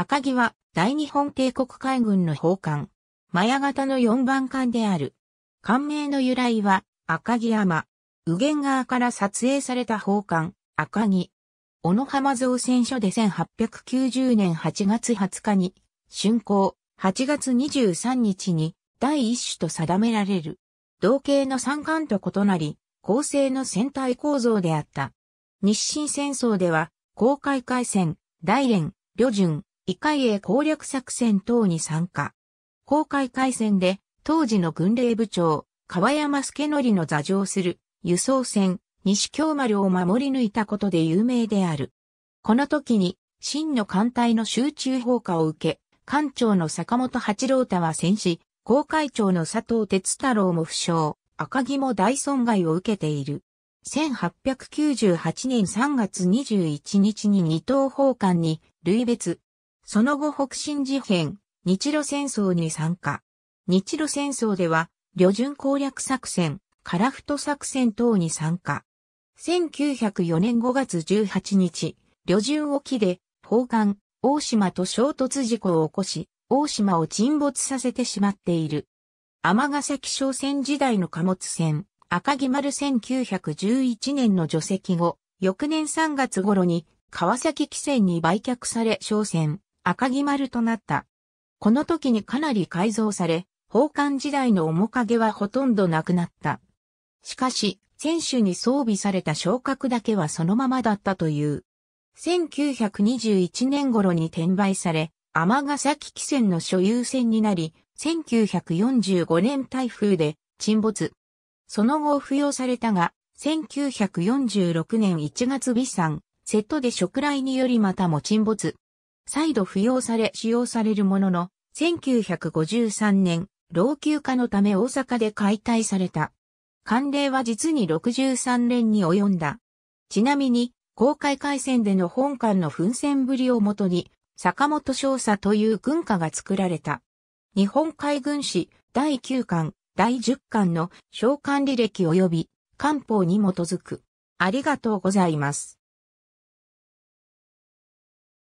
赤城は大日本帝国海軍の砲艦。マヤ型の4番艦である。艦名の由来は赤城山。右舷側から撮影された砲艦、赤城。小野浜造船所で1890年8月20日に、竣工、8月23日に第一種と定められる。同型の三艦と異なり、構成の船体構造であった。日清戦争では、航海海戦、大連、旅順、異海へ攻略作戦等に参加。公開海戦で、当時の軍令部長、川山助則の座上する輸送船、西京丸を守り抜いたことで有名である。この時に、真の艦隊の集中砲火を受け、艦長の坂本八郎太は戦死、公会長の佐藤哲太郎も負傷、赤木も大損害を受けている。1898年3月21日に二等砲艦に、類別、その後北進事変、日露戦争に参加。日露戦争では、旅順攻略作戦、カラフト作戦等に参加。1904年5月18日、旅順沖で、砲艦、大島と衝突事故を起こし、大島を沈没させてしまっている。天崎商船時代の貨物船、赤木丸1911年の除籍後、翌年3月頃に川崎汽船に売却され商船、赤木丸となった。この時にかなり改造され、宝冠時代の面影はほとんどなくなった。しかし、選手に装備された昇格だけはそのままだったという。1921年頃に転売され、天崎汽船の所有船になり、1945年台風で沈没。その後付与されたが、1946年1月尾産、セットで食雷によりまたも沈没。再度扶養され使用されるものの、1953年、老朽化のため大阪で解体された。慣例は実に63年に及んだ。ちなみに、公開海戦での本館の奮戦ぶりをもとに、坂本少佐という軍歌が作られた。日本海軍史第9巻、第10巻の召喚履歴及び官報に基づく。ありがとうございます。